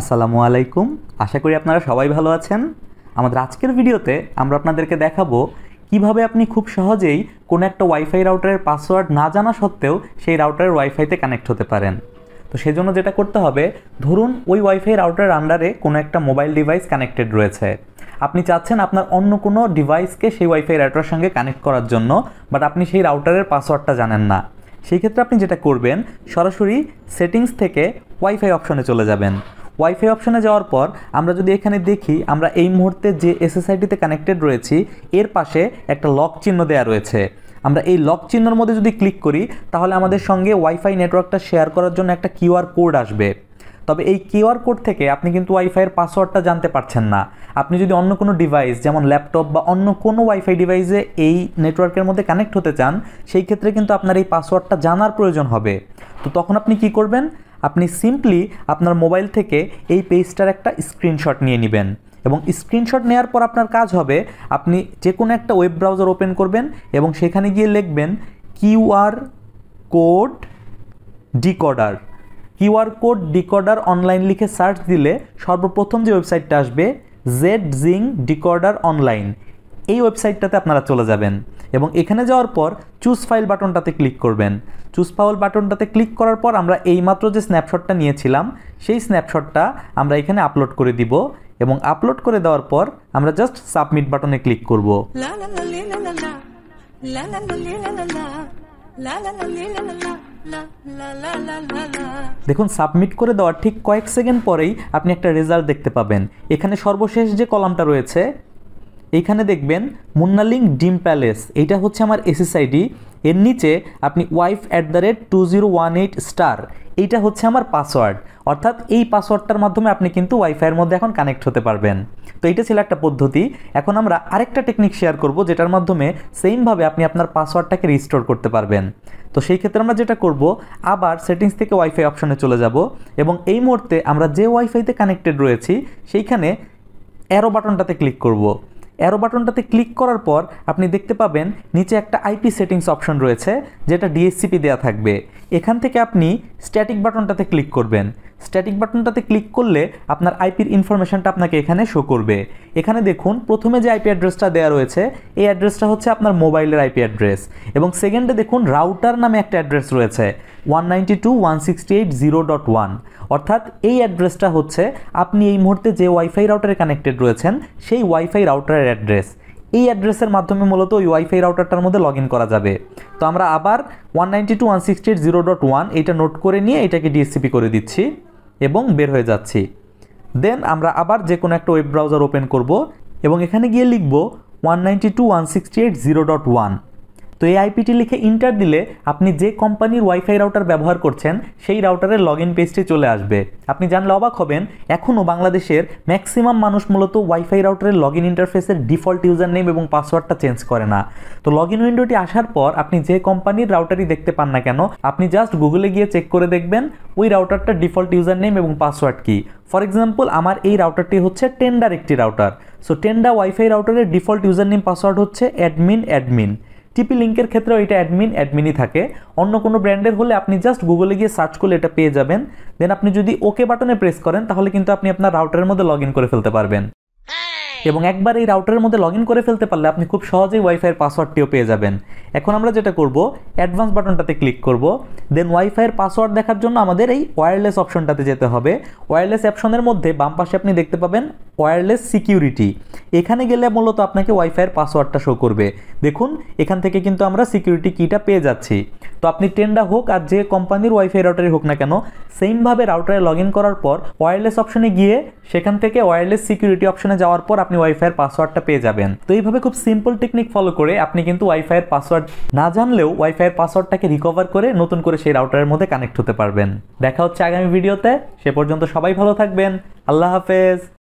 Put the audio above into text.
আসসালামু আলাইকুম আশা করি আপনারা সবাই ভালো আছেন আমাদের আজকের ভিডিওতে আমরা আপনাদেরকে দেখাবো কিভাবে আপনি খুব সহজেই কোনো একটা ওয়াইফাই রাউটারের পাসওয়ার্ড না জানা সত্ত্বেও সেই রাউটারের ওয়াইফাইতে কানেক্ট হতে পারেন তো সেজন্য যেটা করতে হবে ধরুন ওই ওয়াইফাই রাউটারের আন্ডারে কোনো একটা মোবাইল ডিভাইস কানেক্টেড রয়েছে আপনি চাচ্ছেন আপনার অন্য কোনো ডিভাইসকে সেই ওয়াইফাই রাউটারের সঙ্গে কানেক্ট করার জন্য বাট আপনি সেই রাউটারের পাসওয়ার্ডটা জানেন না সেই ক্ষেত্রে আপনি যেটা করবেন সরাসরি সেটিংস থেকে ওয়াইফাই অপশনে চলে যাবেন ওয়াইফাই অপশানে যাওয়ার পর আমরা যদি এখানে দেখি আমরা এই মুহূর্তে যে এসএসআইটিতে কানেক্টেড রয়েছি এর পাশে একটা লক চিহ্ন দেওয়া রয়েছে আমরা এই লক চিহ্নর মধ্যে যদি ক্লিক করি তাহলে আমাদের সঙ্গে ওয়াইফাই নেটওয়ার্কটা শেয়ার করার জন্য একটা কিউআর কোড আসবে তবে এই কিউআর কোড থেকে আপনি কিন্তু ওয়াইফাইয়ের পাসওয়ার্ডটা জানতে পারছেন না আপনি যদি অন্য কোনো ডিভাইস যেমন ল্যাপটপ বা অন্য কোনো ওয়াইফাই ডিভাইসে এই নেটওয়ার্কের মধ্যে কানেক্ট হতে চান সেই ক্ষেত্রে কিন্তু আপনার এই পাসওয়ার্ডটা জানার প্রয়োজন হবে তো তখন আপনি কি করবেন আপনি সিম্পলি আপনার মোবাইল থেকে এই পেজটার একটা স্ক্রিনশট নিয়ে নেবেন এবং স্ক্রিনশট নেওয়ার পর আপনার কাজ হবে আপনি যে কোনো একটা ওয়েব ব্রাউজার ওপেন করবেন এবং সেখানে গিয়ে লিখবেন QR code decoder QR code decoder online লিখে সার্চ দিলে সর্বপ্রথম যে ওয়েবসাইটটা আসবে জেড জিং ডিকডার অনলাইন এই ওয়েবসাইটটাতে আপনারা চলে যাবেন এবং এখানে যাওয়ার পর চুজ ফাইল বাটনটাতে ক্লিক করবেন চুজ ফাউল বাটনটাতে ক্লিক করার পর আমরা এইমাত্র যে স্ন্যাপশটটা নিয়েছিলাম সেই স্ন্যাপশটটা আমরা এখানে আপলোড করে দিব এবং আপলোড করে দেওয়ার পর আমরা জাস্ট সাবমিট বাটনে ক্লিক করব দেখুন সাবমিট করে দেওয়ার ঠিক কয়েক সেকেন্ড পরেই আপনি একটা রেজাল্ট দেখতে পাবেন এখানে সর্বশেষ যে কলামটা রয়েছে এখানে দেখবেন মুন্নালিং ডিম প্যালেস এটা হচ্ছে আমার এসএসআইডি এর নিচে আপনি wife at the rate two zero one eight star এইটা হচ্ছে আমার পাসওয়ার্ড অর্থাৎ এই পাসওয়ার্ডটার মাধ্যমে আপনি কিন্তু ওয়াইফাইয়ের মধ্যে এখন কানেক্ট হতে পারবেন তো এটা ছিল একটা পদ্ধতি এখন আমরা আরেকটা টেকনিক শেয়ার করব যেটার মাধ্যমে সেমভাবে আপনি আপনার পাসওয়ার্ডটাকে রিস্টোর করতে পারবেন তো সেই ক্ষেত্রে আমরা যেটা করব আবার সেটিংস থেকে ওয়াইফাই অপশনে চলে যাব এবং এই মুহূর্তে আমরা যে ওয়াইফাইতে কানেক্টেড রয়েছি সেইখানে অ্যারো বাটনটাতে ক্লিক করব অ্যারো বাটনটাতে ক্লিক করার পর আপনি দেখতে পাবেন নিচে একটা আইপি সেটিংস অপশন রয়েছে যেটা ডিএসসিপি দেওয়া থাকবে এখান থেকে আপনি স্ট্যাটিক বাটনটাতে ক্লিক করবেন স্ট্যাটিক বাটনটাতে ক্লিক করলে আপনার আইপির ইনফরমেশানটা আপনাকে এখানে শো করবে এখানে দেখুন প্রথমে যে আইপি অ্যাড্রেসটা দেওয়া রয়েছে এই অ্যাড্রেসটা হচ্ছে আপনার মোবাইলের আইপি অ্যাড্রেস এবং সেকেন্ডে দেখুন রাউটার নামে একটা অ্যাড্রেস রয়েছে one two one sixty eight zero dot one অর্থাৎ এই অ্যাড্রেসটা হচ্ছে আপনি এই মুহূর্তে যে ওয়াইফাই রাউটারে কানেক্টেড রয়েছেন সেই ওয়াইফাই রাউটারের অ্যাড্রেস এই অ্যাড্রেসের মাধ্যমে মূলত ওই ওয়াইফাই রাউটারটার মধ্যে লগ করা যাবে তো আমরা আবার one ninety two one sixty eight zero dot one এটা নোট করে নিয়ে এটাকে ডিএসসিপি করে দিচ্ছি এবং বের হয়ে যাচ্ছি দেন আমরা আবার যে কোনো একটা ওয়েব ব্রাউজার ওপেন করব এবং এখানে গিয়ে লিখব one ninety two one sixty eight zero dot one তো এই আইপিটি লিখে ইন্টার দিলে আপনি যে কোম্পানির ওয়াইফাই রাউটার ব্যবহার করছেন সেই রাউটারের লগ ইন পেজটি চলে আসবে আপনি জানলে অবাক হবেন এখনও বাংলাদেশের ম্যাক্সিমাম মানুষ মূলত ওয়াইফাই রাউটারের লগ ইন ইন্টারফেসের ডিফল্ট ইউজার নেম এবং পাসওয়ার্ডটা চেঞ্জ করে না তো লগ ইন উইন্ডোটি আসার পর আপনি যে কোম্পানির রাউটারই দেখতে পান না কেন আপনি জাস্ট গুগলে গিয়ে চেক করে দেখবেন ওই রাউটারটার ডিফল্ট ইউজার নেম এবং পাসওয়ার্ড কি ফর এক্সাম্পল আমার এই রাউটারটি হচ্ছে টেন্ডার একটি রাউটার সো টেন্ডা ওয়াইফাই রাউটারের ডিফল্ট ইউজার নেম পাসওয়ার্ড হচ্ছে অ্যাডমিন অ্যাডমিন টিপি লিঙ্কের ক্ষেত্রেও এটা অ্যাডমিন অ্যাডমিনই থাকে অন্য কোনো ব্র্যান্ডের হলে আপনি জাস্ট গুগলে গিয়ে সার্চ করলে এটা পেয়ে যাবেন দেন আপনি যদি ওকে বাটনে প্রেস করেন তাহলে কিন্তু আপনি আপনার রাউটারের মধ্যে লগ করে ফেলতে পারবেন এবং একবার এই রাউটারের মধ্যে লগ করে ফেলতে পারলে আপনি খুব সহজেই ওয়াইফাইয়ের পাসওয়ার্ডটিও পেয়ে যাবেন এখন আমরা যেটা করব অ্যাডভান্স বাটনটাতে ক্লিক করব দেন ওয়াইফাইয়ের পাসওয়ার্ড দেখার জন্য আমাদের এই ওয়্যারলেস অপশনটাতে যেতে হবে ওয়্যারলেস অপশনের মধ্যে বাম পাশে আপনি দেখতে পাবেন ওয়্যারলেস সিকিউরিটি এখানে গেলে মূলত আপনাকে ওয়াইফাইয়ের পাসওয়ার্ডটা শো করবে দেখুন এখান থেকে কিন্তু আমরা সিকিউরিটি কিটা পেয়ে যাচ্ছি তো আপনি টেন্ডা হোক আর যে কোম্পানির ওয়াইফাই রাউটারই হোক না কেন সেমভাবে রাউটারে লগ করার পর ওয়্যারলেস অপশনে গিয়ে সেখান থেকে ওয়্যারলেস সিকিউরিটি অপশনে যাওয়ার পর আপনি ওয়াইফাইয়ের পাসওয়ার্ডটা পেয়ে যাবেন তো এইভাবে খুব সিম্পল টেকনিক ফলো করে আপনি কিন্তু ওয়াইফাইয়ের পাসওয়ার্ড না জানলেও ওয়াইফাইয়ের পাসওয়ার্ডটাকে রিকভার করে নতুন করে সেই রাউটারের মধ্যে কানেক্ট হতে পারবেন দেখা হচ্ছে আগামী ভিডিওতে সে পর্যন্ত সবাই ভালো থাকবেন আল্লাহ হাফেজ